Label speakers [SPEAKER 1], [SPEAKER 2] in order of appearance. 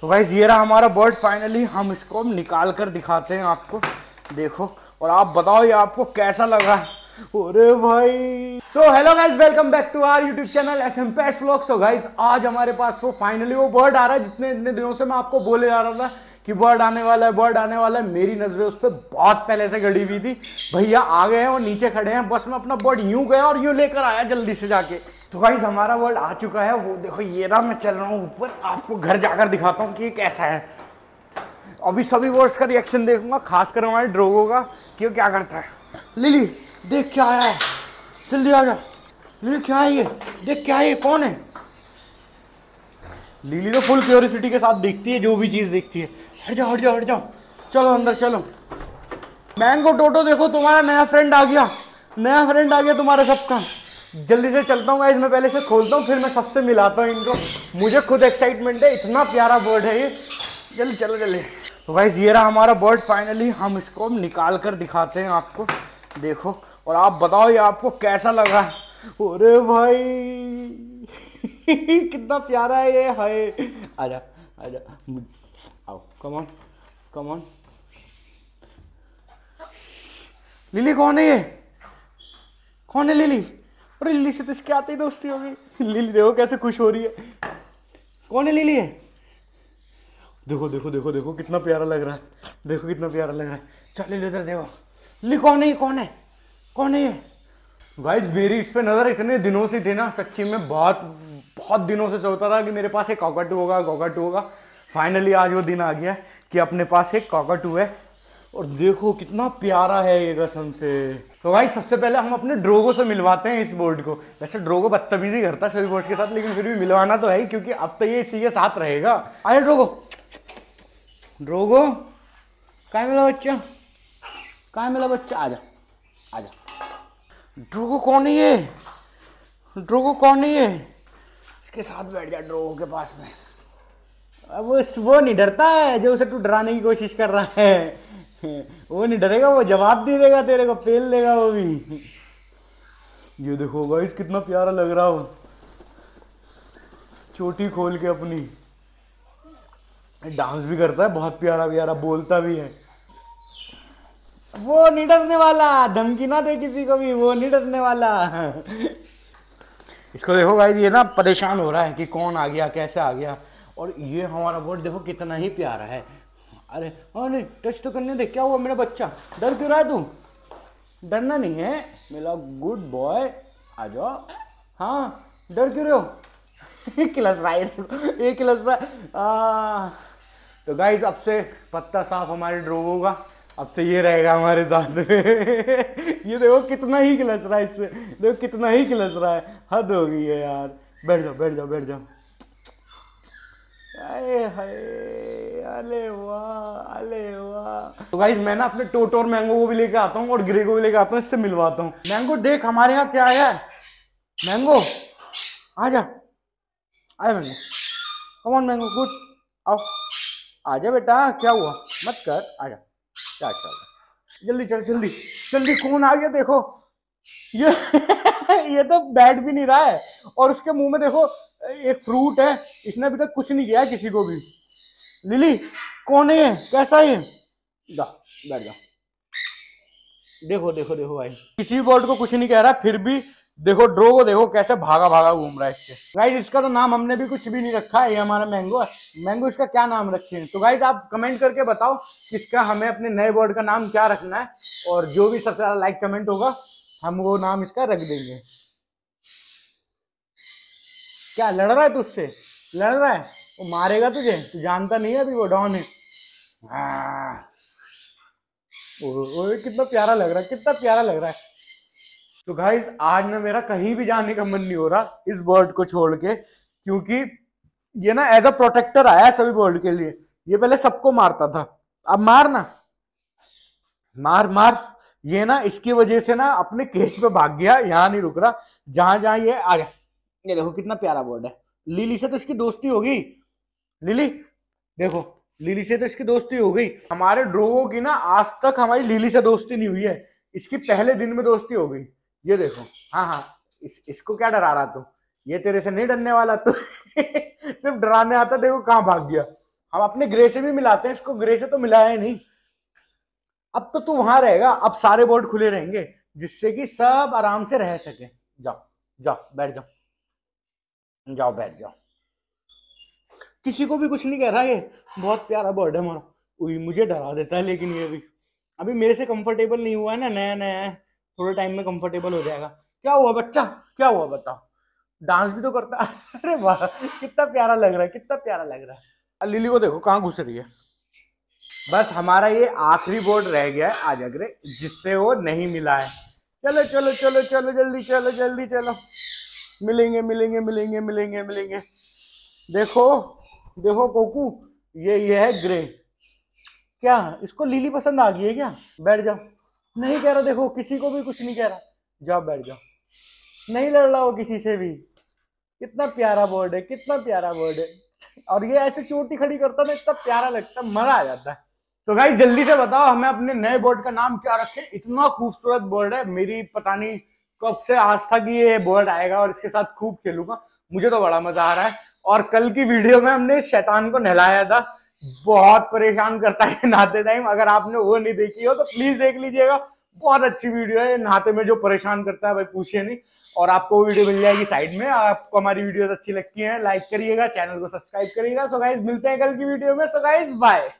[SPEAKER 1] तो गाइज ये रहा हमारा बर्ड फाइनली हम इसको निकाल कर दिखाते हैं आपको देखो और आप बताओ ये आपको कैसा लगा अरे भाई so hello guys welcome back to our YouTube channel S M पैस ब्लॉग सो गाइज आज हमारे पास वो फाइनली वो बर्ड आ रहा है जितने इतने दिनों से मैं आपको बोले जा रहा था कि बर्ड आने वाला है बर्ड आने वाला है मेरी नजरें उस पर बहुत पहले से घड़ी हुई थी भैया आ गए हैं और नीचे खड़े हैं बस मैं अपना बर्ड यूं गया और यूं लेकर आया जल्दी से जाके तो गाइज हमारा वर्ल्ड आ चुका है वो देखो ये ना मैं चल रहा हूँ ऊपर आपको घर जाकर दिखाता हूँ कि ये कैसा है अभी सभी वर्ड्स का रिएक्शन देखूंगा खासकर हमारे ड्रोगो का कि वो क्या करता है लिली देख क्या आया है जल्दी आ जा लिली क्या है ये देख क्या है ये कौन है लिली तो फुल क्योरिसिटी के साथ देखती है जो भी चीज़ देखती है हट जाओ हट जाओ हट जाओ चलो अंदर चलो मैंगो टोटो देखो तुम्हारा नया फ्रेंड आ गया नया फ्रेंड आ गया तुम्हारा सबका जल्दी से चलता हूँ मैं पहले से खोलता हूँ फिर मैं सबसे मिलाता हूँ इनको मुझे खुद एक्साइटमेंट है इतना प्यारा बर्ड है ये जल्दी चलो जल्दी तो गाइज ये रहा हमारा बर्ड फाइनली हम इसको निकाल कर दिखाते हैं आपको देखो और आप बताओ ये आपको कैसा लगा अरे भाई कितना प्यारा है ये है आजा आजा आओ कमॉन कमॉन लिली कौन है ये कौन है लिली अरे लिली से तो इसके आते ही दोस्ती होगी लिली देखो कैसे खुश हो रही है कौन है लिली है देखो देखो देखो देखो कितना प्यारा लग रहा है देखो कितना प्यारा लग रहा है चलो उधर देखो लिली कौन है कौन है कौन है गाइस मेरी इस पे नज़र इतने दिनों से थी ना सच्ची में बहुत बहुत दिनों से सोचता था कि मेरे पास एक कॉकटू होगा कॉकटू होगा फाइनली आज वो दिन आ गया कि अपने पास एक कॉकटू है और देखो कितना प्यारा है ये कसम से तो भाई सबसे पहले हम अपने ड्रोगो से मिलवाते हैं इस बोर्ड को वैसे ड्रोगो बदतमीजी करता है सभी बोर्ड के साथ लेकिन फिर भी मिलवाना तो है ही क्योंकि अब तो ये इसी के साथ रहेगा अरे ड्रोगो ड्रोगो कहाँ मिला बच्चा कहाँ मिला बच्चा आ जा ड्रोगो कौन है ये ड्रोगो कौन है ये इसके साथ बैठ जा ड्रोगो के पास में अब वो वो नहीं डरता है जो उसे तू डराने की कोशिश कर रहा है वो नहीं डरेगा वो जवाब दे देगा तेरे को पेल देगा वो भी ये देखो गाइस कितना प्यारा लग रहा हो चोटी खोल के अपनी डांस भी करता है बहुत प्यारा प्यारा बोलता भी है वो नहीं डरने वाला धमकी ना दे किसी को भी वो नहीं डरने वाला इसको देखो गाइस ये ना परेशान हो रहा है कि कौन आ गया कैसे आ गया और ये हमारा बोर्ड देखो कितना ही प्यारा है अरे हाँ नहीं टच तो करने दे क्या हुआ मेरा बच्चा डर क्यों रहा है तू डरना नहीं है मेरा गुड बॉय आ जाओ हाँ डर क्यों रहे हो लस रहा है एक लस रहा है तो गाइज अब से पत्ता साफ हमारे ड्रोवो का अब से ये रहेगा हमारे साथ में ये देखो कितना ही खिलस रहा है इससे देखो कितना ही खिलस रहा है हद हो गई है यार बैठ जाओ बैठ जाओ बैठ जाओ अरे हाय अरे वाह अरे वाह तो भाई मैं ना अपने टोटो और मैंगो को भी लेके आता हूँ और ग्रे को भी लेके आता हूँ इससे मिलवाता हूँ मैंगो देख हमारे यहाँ क्या है मैंगो आ जा आया मैंगो ऑन मैंगो कुछ आओ आ जा बेटा क्या हुआ मत कर आ जा क्या चल अच्छा जल्दी चल जल्दी जल्दी कौन आ गया देखो ये ये तो बैठ भी नहीं रहा है और उसके मुंह में देखो एक फ्रूट है इसने अभी तक कुछ नहीं किया किसी को भी लिली कौन है कैसा है जा बैठ जा देखो देखो देखो भाई किसी भी को कुछ नहीं कह रहा फिर भी देखो ड्रो को देखो कैसे भागा भागा घूम रहा है इससे गाइज इसका तो नाम हमने भी कुछ भी नहीं रखा है ये हमारा मैंगो है मैंगो इसका क्या नाम रखे हैं तो गाइज आप कमेंट करके बताओ किसका हमें अपने नए बॉर्ड का नाम क्या रखना है और जो भी सबसे ज्यादा लाइक कमेंट होगा हम वो नाम इसका रख देंगे क्या लड़ रहा है तू उससे लड़ रहा है वो मारेगा तुझे तू जानता नहीं है अभी वो डॉन है ओ, हाँ। कितना प्यारा लग रहा है कितना प्यारा लग रहा है तो भाई आज ना मेरा कहीं भी जाने का मन नहीं हो रहा इस बर्ड को छोड़ के क्योंकि ये ना एज अ प्रोटेक्टर आया है सभी बर्ड के लिए ये पहले सबको मारता था अब मार ना मार मार ये ना इसकी वजह से ना अपने केस पे भाग गया यहाँ नहीं रुक रहा जहां जहां ये आ गया ये देखो कितना प्यारा बर्ड है लीली से तो इसकी दोस्ती होगी लिली देखो लिली से तो इसकी दोस्ती हो गई हमारे ड्रोगो की ना आज तक हमारी लिली से दोस्ती नहीं हुई है इसकी पहले दिन में दोस्ती हो गई ये देखो हाँ हाँ इस, इसको क्या डरा रहा तू ये तेरे से नहीं डरने वाला तू सिर्फ डराने आता देखो कहाँ भाग गया हम अपने ग्रे से भी मिलाते हैं इसको ग्रे से तो मिलाया नहीं अब तो तू वहां रहेगा अब सारे बोर्ड खुले रहेंगे जिससे कि सब आराम से रह सके जाओ जाओ बैठ जाओ जाओ बैठ जाओ किसी को भी कुछ नहीं कह रहा ये बहुत प्यारा बर्ड है हमारा मुझे डरा देता है लेकिन ये भी अभी मेरे से कंफर्टेबल नहीं हुआ है ना नया नया है थोड़े टाइम में कंफर्टेबल हो जाएगा क्या हुआ बच्चा क्या हुआ बताओ डांस भी तो करता है अरे वाह कितना प्यारा लग रहा है कितना प्यारा लग रहा है लिली को देखो कहाँ घुस रही है बस हमारा ये आखिरी बोर्ड रह गया है आज अगरे जिससे वो नहीं मिला है चलो चलो चलो चलो जल्दी चलो जल्दी चलो मिलेंगे मिलेंगे मिलेंगे मिलेंगे मिलेंगे देखो देखो कोकू ये ये है ग्रे क्या इसको लीली पसंद आ गई है क्या बैठ जाओ नहीं कह रहा देखो किसी को भी कुछ नहीं कह रहा जाओ बैठ जाओ नहीं लड़ रहा हो किसी से भी कितना प्यारा बर्ड है कितना प्यारा बर्ड है और ये ऐसे चोटी खड़ी करता ना तो इतना प्यारा लगता मजा आ जाता है तो भाई जल्दी से बताओ हमें अपने नए बोर्ड का नाम क्या रखें इतना खूबसूरत बोर्ड है मेरी पता नहीं कब से आस्था की ये बोर्ड आएगा और इसके साथ खूब खेलूंगा मुझे तो बड़ा मजा आ रहा है और कल की वीडियो में हमने शैतान को नहलाया था बहुत परेशान करता है नहाते टाइम अगर आपने वो नहीं देखी हो तो प्लीज देख लीजिएगा बहुत अच्छी वीडियो है नहाते में जो परेशान करता है भाई पूछिए नहीं और आपको वीडियो मिल जाएगी साइड में आपको हमारी वीडियो अच्छी लगती है लाइक करिएगा चैनल को सब्सक्राइब करिएगा सो गाइज मिलते हैं कल की वीडियो में सो गाइज बाय